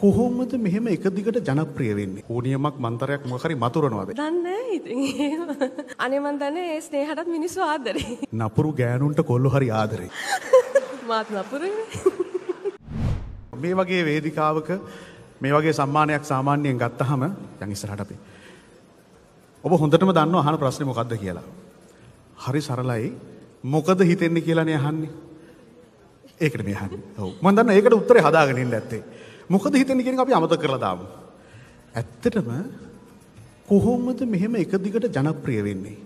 කොහොමද මෙහෙම එක දිගට ජනප්‍රිය වෙන්නේ? ඕනියමක් මන්තරයක් මොකරි මතුරනවාද? දන්නේ ඉතින් අනේ මන් දන්නේ ඒ ස්නේහටත් මිනිස්සු ආදරේ. නපුරු ගෑනුන්ට කොල්ලෝ හරි ආදරේ. මාත් නපුරුනේ. මේ වගේ වේදිකාවක මේ වගේ සම්මානයක් සාමාන්‍යයෙන් ගත්තාම දැන් ඉස්සරහට අපි ඔබ හොඳටම දන්නව අහන ප්‍රශ්නේ මොකද්ද කියලා. හරි සරලයි. මොකද හිතෙන්නේ කියලානේ අහන්නේ. ඒකට මේ අහන්නේ. ඔව්. මම දන්නවා ඒකට උත්තරේ හදාගෙන ඉන්න ඇත්තේ. මොකද හිතන්නේ කියන එක අපි අමතක කරලා දාමු. ඇත්තටම කොහොමද මෙහෙම එක දිගට ජනප්‍රිය වෙන්නේ?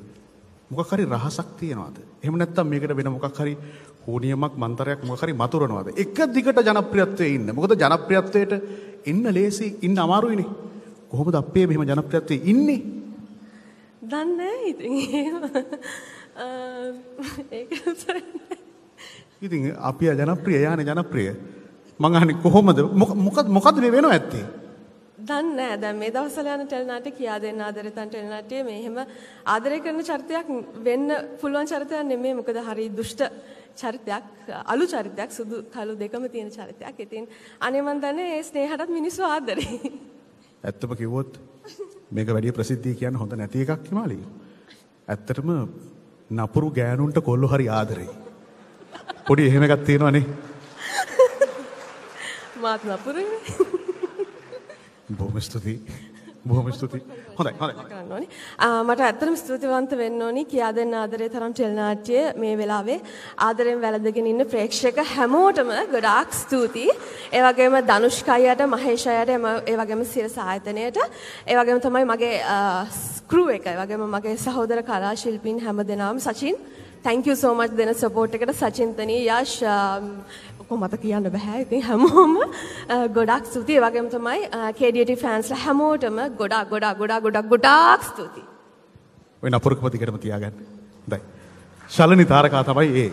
මොකක් හරි රහසක් තියනවාද? එහෙම නැත්නම් මේකට වෙන මොකක් හරි හෝනියමක් මන්තරයක් මොකක් හරි මතුරනවාද? එක දිගට ජනප්‍රියත්වයේ ඉන්න. මොකද ජනප්‍රියත්වයට එන්න ලේසි ඉන්න අමාරුයිනේ. කොහොමද අපේ මෙහෙම ජනප්‍රියත්වයේ ඉන්නේ? දන්නේ ඉතින් ඒක ඉතින් අපි ජනප්‍රිය යانے ජනප්‍රිය මං අහන්නේ කොහොමද මොකද මොකද මේ වෙනව ඇත්තේ? දන්නේ නැහැ. දැන් මේ දවස්වල යන ටෙලිනාට්‍ය කියා දෙන්න ආදරෙතන් ටෙලිනාට්‍යයේ මේ හැම ආදරය කරන චරිතයක් වෙන්න පුළුවන් චරිතයක් නෙමෙයි. මොකද හරි දුෂ්ට චරිතයක්, අලු චරිතයක්, සුදු කළු දෙකම තියෙන චරිතයක්. ඉතින් අනේ මන් දන්නේ ඒ ස්නේහටත් මිනිස්සු ආදරේ. ඇත්තම කිව්වොත් මේක වැඩි ප්‍රසිද්ධිය කියන්න හොඳ නැති එකක් හිමාලි. ඇත්තටම නපුරු ගෑනුන්ට කොල්ලෝ හරි ආදරේ. පොඩි එහෙම එකක් තියෙනවනේ. මාත් නපුරේ. බොහොම ස්තුතියි. බොහොම ස්තුතියි. හොඳයි හොඳයි. මට ඇත්තටම ස්තුතිවන්ත වෙන්න ඕනි කියා දෙන්න ආදරේ තරම් ටෙලිනාට්‍යයේ මේ වෙලාවේ ආදරෙන් වැළඳගෙන ඉන්න ප්‍රේක්ෂක හැමෝටම ගොඩාක් ස්තුතියි. ඒ වගේම ධනුෂ්ක අයියට, මහේෂ් අයියට, ඒ වගේම සිරස ආයතනයට, ඒ වගේම තමයි මගේ ස්ක්‍රූ එක, ඒ වගේම මගේ සහෝදර කලා ශිල්පීන් හැමදෙනාම සචින් thank you so much දෙන support එකට සචින්තනී යෂ් ඔක්කොම මට කියන්න බෑ. ඉතින් හැමෝම ගොඩක් ස්තුතියි. වගේම තමයි KDT ෆෑන්ස්ලා හැමෝටම ගොඩාක් ගොඩාක් ගොඩාක් ගොඩාක් ගොඩාක් ස්තුතියි. වෙන අපරකපතිකටම තියාගන්න. හොඳයි. ශලනි තාරකා තමයි ඒ